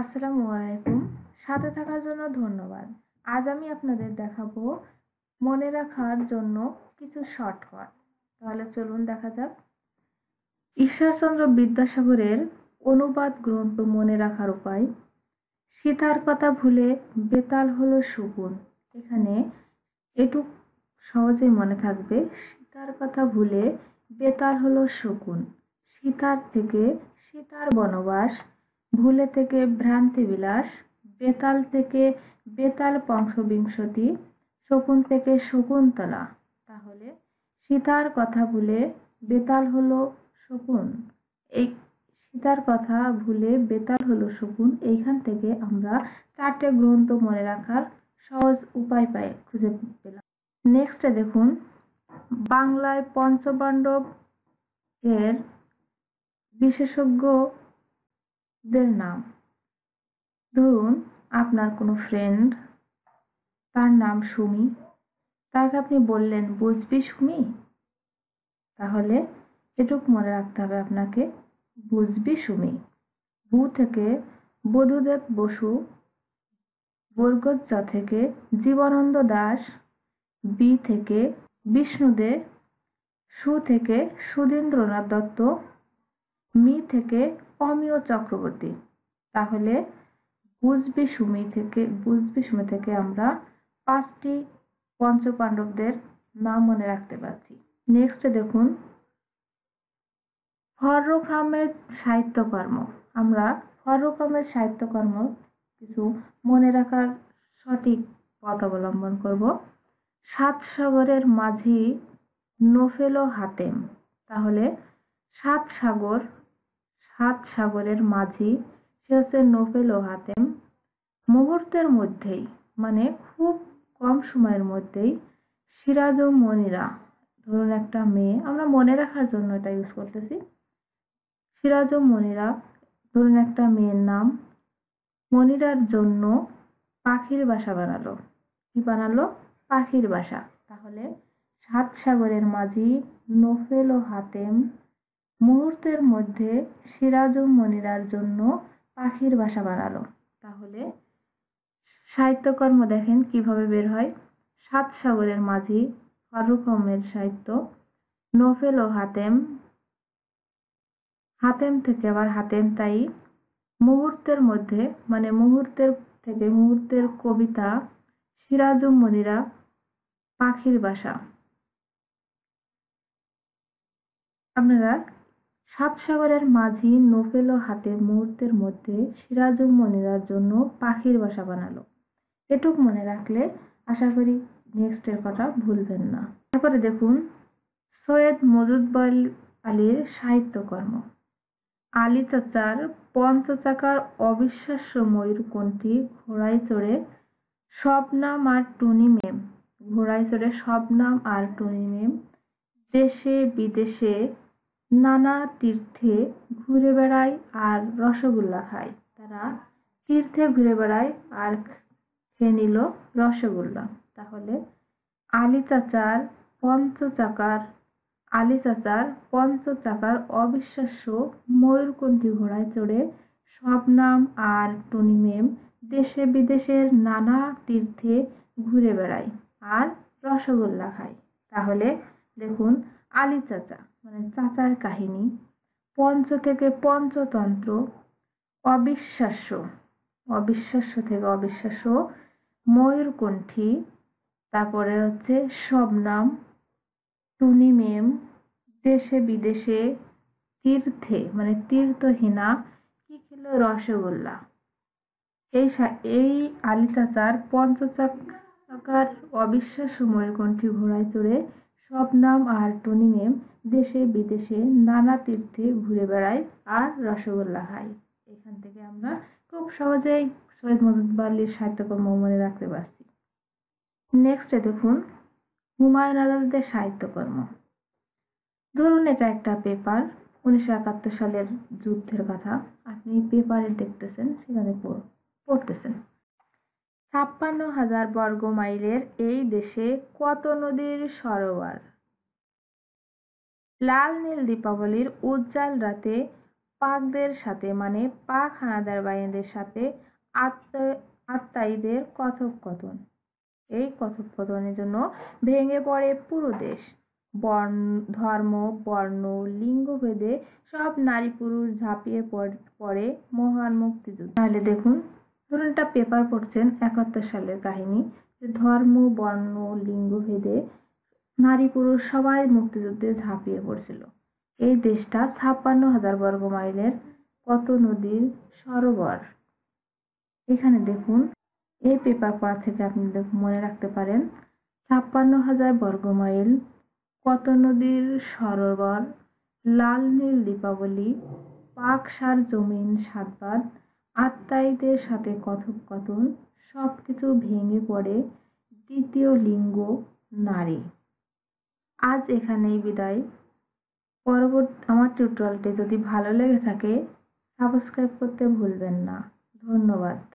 আসসালামু আলাইকুম সাথে থাকার জন্য ধন্যবাদ আজ আমি আপনাদের দেখাবো মনে রাখার জন্য কিছু শর্টকাট তাহলে চলুন দেখা যাক ঈশ্বরচন্দ্র বিদ্যাসাগরের অনুবাদ গ্রন্থ মনে রাখার উপায় সীতার কথা ভুলে বেতাল হলো শগুন এখানে একটু সহজেই মনে থাকবে সীতার কথা ভুলে বেতাল হলো শকুন সীতার থেকে সীতার বনবাস ভুলে থেকে ভ্রান্তি বিলাস বেতাল থেকে বেতাল বংশবিংশতি শকুন থেকে শকুন্তলা তাহলে সীতার কথা ভুলে বেতাল হলো শকুন এই সীতার কথা ভুলে বেতাল হলো শকুন এইখান থেকে আমরা চারটে গ্রন্থ মনে রাখার সহজ উপায় পাই খুঁজে পেলাম নেক্সটে দেখুন বাংলায় পঞ্চপাণ্ডব এর বিশেষজ্ঞ দের নাম ধরুন আপনার কোনো ফ্রেন্ড তার নাম সুমি তাকে আপনি বললেন বুঝবি সুমি তাহলে এটুক মনে রাখতে হবে আপনাকে বুঝবি সুমি বু থেকে বধুদেব বসু বর্গজ্জা থেকে জীবানন্দ দাস বি থেকে বিষ্ণুদে সু থেকে সুধীন্দ্রনাথ দত্ত মি থেকে কমিও চক্রবর্তী তাহলে বুঝবি সুমি থেকে বুঝবি সুমি থেকে আমরা পাঁচটি পঞ্চপাণ্ডবদের নাম মনে রাখতে পারছি নেক্সটে দেখুন ফররুখ আহমেদ সাহিত্যকর্ম আমরা ফররুখ আহমেদ সাহিত্যকর্ম কিছু মনে রাখার সঠিক পথ অবলম্বন করব সাত সাগরের মাঝি নোফেলো হাতেম তাহলে সাত সাগর সাত সাগরের মাঝি সে হচ্ছে নোবেল ও হাতেম মুহূর্তের মধ্যেই মানে খুব কম সময়ের মধ্যেই সিরাজ ও মনিরা ধরুন একটা মেয়ে আমরা মনে রাখার জন্য এটা ইউজ করতেছি সিরাজ ও মনিরা ধরুন একটা মেয়ের নাম মনিরার জন্য পাখির বাসা বানালো কি বানালো পাখির বাসা তাহলে সাত সাগরের মাঝি নোফেল ও হাতেম মুহূর্তের মধ্যে সিরাজুম মনিরার জন্য পাখির বাসা বানালো তাহলে সাহিত্যকর্ম দেখেন কিভাবে বের হয় সাত সাগরের মাঝি ফারুক হমের সাহিত্য নোফেল ও হাতেম হাতেম থেকে আবার হাতেম তাই মুহূর্তের মধ্যে মানে মুহূর্তের থেকে মুহূর্তের কবিতা সিরাজুম মনিরা পাখির বাসা আপনারা সাত সাগরের মাঝি নোফেল হাতে মুহূর্তের মধ্যে সিরাজুম মনিরার জন্য পাখির বাসা বানালো এটুক মনে রাখলে আশা করি নেক্সটের কথা ভুলবেন না তারপরে দেখুন সৈয়দ মজুদবল আলীর সাহিত্যকর্ম আলী চাচার পঞ্চচাকার অবিশ্বাস্য ময়ূর কোনটি ঘোড়ায় চড়ে নাম আর টুনি মেম ঘোড়ায় চড়ে নাম আর টুনি মেম দেশে বিদেশে নানা তীর্থে ঘুরে বেড়ায় আর রসগোল্লা খায় তারা তীর্থে ঘুরে বেড়ায় আর খেয়ে নিল রসগোল্লা তাহলে আলী চাচার পঞ্চচাকার আলী চাচার পঞ্চচাকার অবিশ্বাস্য ময়ূরকণ্ঠী ঘোড়ায় চড়ে শবনাম আর টনি মেম দেশে বিদেশের নানা তীর্থে ঘুরে বেড়ায় আর রসগোল্লা খায় তাহলে দেখুন আলী চাচা মানে চাচার কাহিনী পঞ্চ থেকে পঞ্চতন্ত্র অবিশ্বাস্য অবিশ্বাস্য থেকে অবিশ্বাস্য ময়ূরকণ্ঠী তারপরে হচ্ছে শবনাম টুনি মেম দেশে বিদেশে তীর্থে মানে তীর্থহীনা কি খেল রসগোল্লা এই এই আলী চাচার পঞ্চচাকার অবিশ্বাস্য ময়ূরকণ্ঠী ঘোড়ায় চড়ে শবনাম আর টনি মেম দেশে বিদেশে নানা তীর্থে ঘুরে বেড়ায় আর রসগোল্লা খায় এখান থেকে আমরা খুব সহজেই সৈয়দ মজুদবাল্লির সাহিত্যকর্ম মনে রাখতে পারছি নেক্সটে দেখুন হুমায়ুন আজাদের সাহিত্যকর্ম ধরুন এটা একটা পেপার উনিশশো একাত্তর সালের যুদ্ধের কথা আপনি পেপারে দেখতেছেন সেখানে পড়তেছেন ছাপ্পান্ন হাজার বর্গ মাইলের এই দেশে কত নদীর সরোবর লাল নীল দীপাবলির উজ্জ্বল রাতে পাকদের সাথে মানে পাক হানাদার বাহিনীদের সাথে আত্মায়ীদের কথোপকথন এই কথোপকথনের জন্য ভেঙে পড়ে পুরো দেশ বর্ণ ধর্ম বর্ণ লিঙ্গভেদে সব নারী পুরুষ ঝাঁপিয়ে পড়ে মহান মুক্তিযুদ্ধ তাহলে দেখুন ধরুন একটা পেপার পড়ছেন একাত্তর সালের কাহিনী যে ধর্ম বর্ণ লিঙ্গভেদে নারী পুরুষ সবাই মুক্তিযুদ্ধে ঝাঁপিয়ে পড়ছিল এই দেশটা ছাপ্পান্ন হাজার বর্গ মাইলের কত নদীর সরোবর এখানে দেখুন এই পেপার পড়া থেকে আপনি মনে রাখতে পারেন ছাপ্পান্ন হাজার বর্গ মাইল কত নদীর সরোবর লাল নীল দীপাবলি পাক সার জমিন সাতবাদ আত্মায়ীদের সাথে কথোপকথন সব কিছু ভেঙে পড়ে দ্বিতীয় লিঙ্গ নারী আজ এখানেই বিদায় পরবর্তী আমার টিউটোরিয়ালটি যদি ভালো লেগে থাকে সাবস্ক্রাইব করতে ভুলবেন না ধন্যবাদ